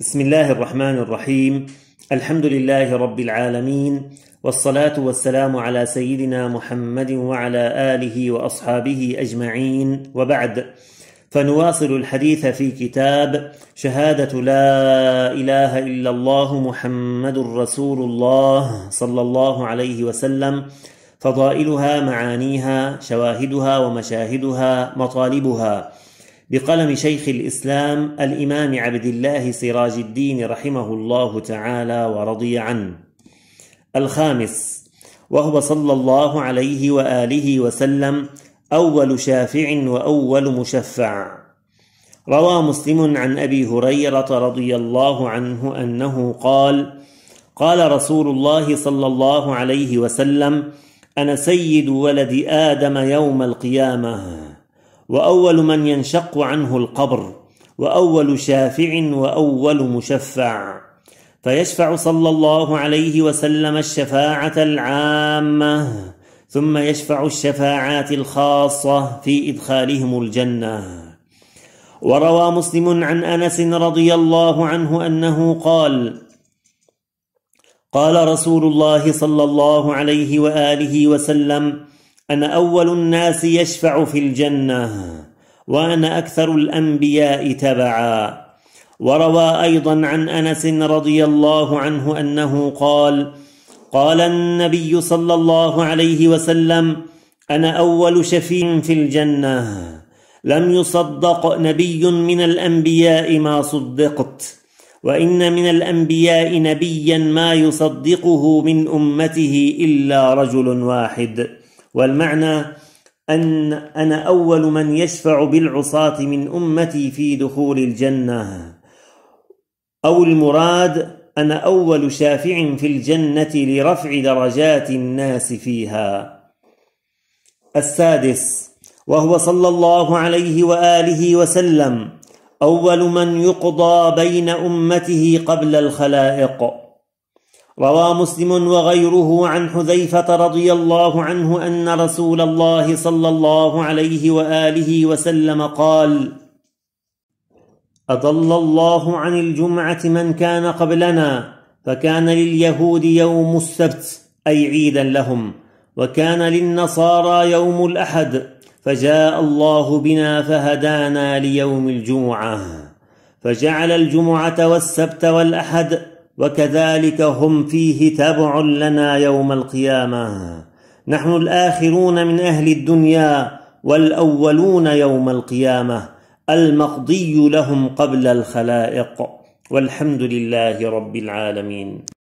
بسم الله الرحمن الرحيم الحمد لله رب العالمين والصلاة والسلام على سيدنا محمد وعلى آله وأصحابه أجمعين وبعد فنواصل الحديث في كتاب شهادة لا إله إلا الله محمد رسول الله صلى الله عليه وسلم فضائلها معانيها شواهدها ومشاهدها مطالبها بقلم شيخ الاسلام الامام عبد الله سراج الدين رحمه الله تعالى ورضي عنه. الخامس وهو صلى الله عليه واله وسلم اول شافع واول مشفع. روى مسلم عن ابي هريره رضي الله عنه انه قال: قال رسول الله صلى الله عليه وسلم: انا سيد ولد ادم يوم القيامه. واول من ينشق عنه القبر واول شافع واول مشفع فيشفع صلى الله عليه وسلم الشفاعه العامه ثم يشفع الشفاعات الخاصه في ادخالهم الجنه وروى مسلم عن انس رضي الله عنه انه قال قال رسول الله صلى الله عليه واله وسلم انا اول الناس يشفع في الجنه وانا اكثر الانبياء تبعا وروى ايضا عن انس رضي الله عنه انه قال قال النبي صلى الله عليه وسلم انا اول شفيع في الجنه لم يصدق نبي من الانبياء ما صدقت وان من الانبياء نبيا ما يصدقه من امته الا رجل واحد والمعنى أن أنا أول من يشفع بالعصاة من أمتي في دخول الجنة أو المراد أنا أول شافع في الجنة لرفع درجات الناس فيها السادس وهو صلى الله عليه وآله وسلم أول من يقضى بين أمته قبل الخلائق روى مسلم وغيره عن حذيفه رضي الله عنه ان رسول الله صلى الله عليه واله وسلم قال اضل الله عن الجمعه من كان قبلنا فكان لليهود يوم السبت اي عيدا لهم وكان للنصارى يوم الاحد فجاء الله بنا فهدانا ليوم الجمعه فجعل الجمعه والسبت والاحد وكذلك هم فيه تبع لنا يوم القيامه نحن الاخرون من اهل الدنيا والاولون يوم القيامه المقضي لهم قبل الخلائق والحمد لله رب العالمين